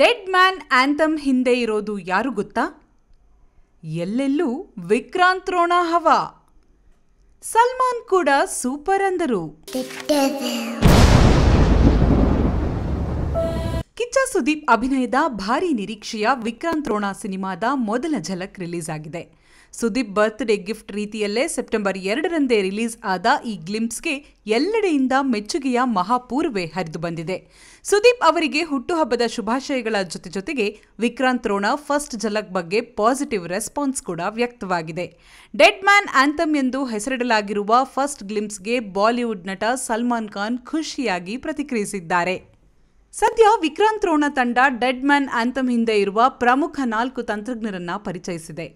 dead man anthem ಹಿಂದೆ ಇರೋದು ಯಾರು ಗೊತ್ತಾ ಎಲ್ಲೆಲ್ಲೂ ವಿಕ್ರಾಂತ್ ರೋಣ ಹವ ಸಲ್ಮಾನ್ ಕೂಡ ಸೂಪರ್ ಅಂದರು ಕಿಚ್ಚ ಸುದೀಪ್ ಅಭಿನಯದ ಭಾರಿ ನಿರೀಕ್ಷೆಯ ವಿಕ್ರಾಂತ್ ರೋಣ ಸಿನಿಮಾದ ಮೊದಲ ಝಲಕ್ ರಿಲೀಸ್ ಆಗಿದೆ ಸುದೀಪ್ ಬರ್ತ್ಡೇ ಗಿಫ್ಟ್ ರೀತಿಯಲ್ಲೇ ಸೆಪ್ಟೆಂಬರ್ ಎರಡರಂದೇ ರಿಲೀಸ್ ಆದ ಈ ಗ್ಲಿಮ್ಸ್ಗೆ ಎಲ್ಲೆಡೆಯಿಂದ ಮೆಚ್ಚುಗೆಯ ಮಹಾಪೂರ್ವೆ ಹರಿದು ಬಂದಿದೆ ಸುದೀಪ್ ಅವರಿಗೆ ಹುಟ್ಟುಹಬ್ಬದ ಶುಭಾಶಯಗಳ ಜೊತೆ ಜೊತೆಗೆ ವಿಕ್ರಾಂತ್ ರೋಣ ಫಸ್ಟ್ ಝಲಕ್ ಬಗ್ಗೆ ಪಾಸಿಟಿವ್ ರೆಸ್ಪಾನ್ಸ್ ಕೂಡ ವ್ಯಕ್ತವಾಗಿದೆ ಡೆಡ್ ಮ್ಯಾನ್ ಆಂಥಮ್ ಎಂದು ಹೆಸರಿಡಲಾಗಿರುವ ಫಸ್ಟ್ ಗ್ಲಿಮ್ಸ್ಗೆ ಬಾಲಿವುಡ್ ನಟ ಸಲ್ಮಾನ್ ಖಾನ್ ಖುಷಿಯಾಗಿ ಪ್ರತಿಕ್ರಿಯಿಸಿದ್ದಾರೆ ಸದ್ಯ ವಿಕ್ರಾಂತ್ ರೋಣ ತಂಡ ಡೆಡ್ ಮ್ಯಾನ್ ಆಂಥಮ್ ಹಿಂದೆ ಇರುವ ಪ್ರಮುಖ ನಾಲ್ಕು ತಂತ್ರಜ್ಞರನ್ನ ಪರಿಚಯಿಸಿದೆ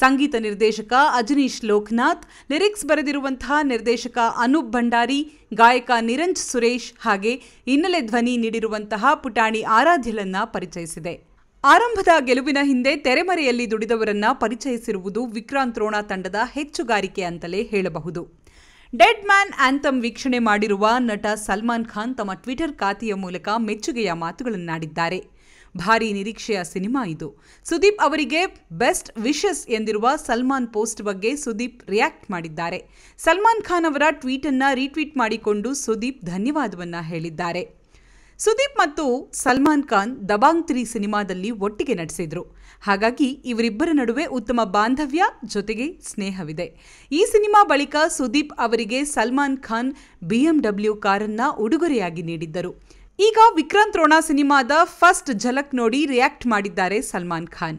ಸಂಗೀತ ನಿರ್ದೇಶಕ ಅಜನೀಶ್ ಲೋಕನಾಥ್ ಲಿರಿಕ್ಸ್ ಬರೆದಿರುವಂತಹ ನಿರ್ದೇಶಕ ಅನೂಪ್ ಭಂಡಾರಿ ಗಾಯಕ ನಿರಂಜ್ ಸುರೇಶ್ ಹಾಗೆ ಹಿನ್ನೆಲೆ ಧ್ವನಿ ನೀಡಿರುವಂತಹ ಪುಟಾಣಿ ಆರಾಧ್ಯಲನ್ನ ಪರಿಚಯಿಸಿದೆ ಆರಂಭದ ಗೆಲುವಿನ ಹಿಂದೆ ತೆರೆಮರೆಯಲ್ಲಿ ದುಡಿದವರನ್ನ ಪರಿಚಯಿಸಿರುವುದು ವಿಕ್ರಾಂತ್ ರೋಣ ತಂಡದ ಹೆಚ್ಚುಗಾರಿಕೆ ಅಂತಲೇ ಹೇಳಬಹುದು ಡೆಡ್ ಮ್ಯಾನ್ ಆಂಥಮ್ ವೀಕ್ಷಣೆ ಮಾಡಿರುವ ನಟ ಸಲ್ಮಾನ್ ಖಾನ್ ತಮ್ಮ ಟ್ವಿಟರ್ ಖಾತೆಯ ಮೂಲಕ ಮೆಚ್ಚುಗೆಯ ಮಾತುಗಳನ್ನಾಡಿದ್ದಾರೆ ಭಾರಿ ನಿರೀಕ್ಷೆಯ ಸಿನಿಮಾ ಇದು ಸುದೀಪ್ ಅವರಿಗೆ ಬೆಸ್ಟ್ ವಿಶಸ್ ಎಂದಿರುವ ಸಲ್ಮಾನ್ ಪೋಸ್ಟ್ ಬಗ್ಗೆ ಸುದೀಪ್ ರಿಯಾಕ್ಟ್ ಮಾಡಿದ್ದಾರೆ ಸಲ್ಮಾನ್ ಖಾನ್ ಅವರ ಟ್ವೀಟ್ ಅನ್ನ ರೀಟ್ವೀಟ್ ಮಾಡಿಕೊಂಡು ಸುದೀಪ್ ಧನ್ಯವಾದವನ್ನ ಹೇಳಿದ್ದಾರೆ ಸುದೀಪ್ ಮತ್ತು ಸಲ್ಮಾನ್ ಖಾನ್ ದಬಾಂಗ್ ತ್ರೀ ಸಿನಿಮಾದಲ್ಲಿ ಒಟ್ಟಿಗೆ ನಟಿಸಿದ್ರು ಹಾಗಾಗಿ ಇವರಿಬ್ಬರ ನಡುವೆ ಉತ್ತಮ ಬಾಂಧವ್ಯ ಜೊತೆಗೆ ಸ್ನೇಹವಿದೆ ಈ ಸಿನಿಮಾ ಬಳಿಕ ಸುದೀಪ್ ಅವರಿಗೆ ಸಲ್ಮಾನ್ ಖಾನ್ ಬಿಎಂಡಬ್ಲ್ಯೂ ಕಾರನ್ನ ಉಡುಗೊರೆಯಾಗಿ ನೀಡಿದ್ದರು ಈಗ ವಿಕ್ರಾಂತ್ ರೋಣ ಸಿನಿಮಾದ ಫಸ್ಟ್ ಝಲಕ್ ನೋಡಿ ರಿಯಾಕ್ಟ್ ಮಾಡಿದ್ದಾರೆ ಸಲ್ಮಾನ್ ಖಾನ್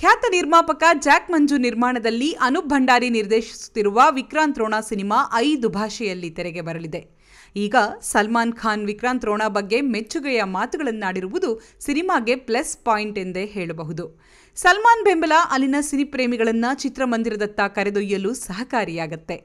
ಖ್ಯಾತ ನಿರ್ಮಾಪಕ ಜಾಕ್ ಮಂಜು ನಿರ್ಮಾಣದಲ್ಲಿ ಅನೂಪ್ ಭಂಡಾರಿ ನಿರ್ದೇಶಿಸುತ್ತಿರುವ ವಿಕ್ರಾಂತ್ ರೋಣ ಸಿನಿಮಾ ಐದು ಭಾಷೆಯಲ್ಲಿ ತೆರೆಗೆ ಬರಲಿದೆ ಈಗ ಸಲ್ಮಾನ್ ಖಾನ್ ವಿಕ್ರಾಂತ್ ರೋಣ ಬಗ್ಗೆ ಮೆಚ್ಚುಗೆಯ ಮಾತುಗಳನ್ನಾಡಿರುವುದು ಸಿನಿಮಾಗೆ ಪ್ಲಸ್ ಪಾಯಿಂಟ್ ಎಂದೇ ಹೇಳಬಹುದು ಸಲ್ಮಾನ್ ಬೆಂಬಲ ಅಲ್ಲಿನ ಸಿನಿಪ್ರೇಮಿಗಳನ್ನು ಚಿತ್ರಮಂದಿರದತ್ತ ಕರೆದೊಯ್ಯಲು ಸಹಕಾರಿಯಾಗತ್ತೆ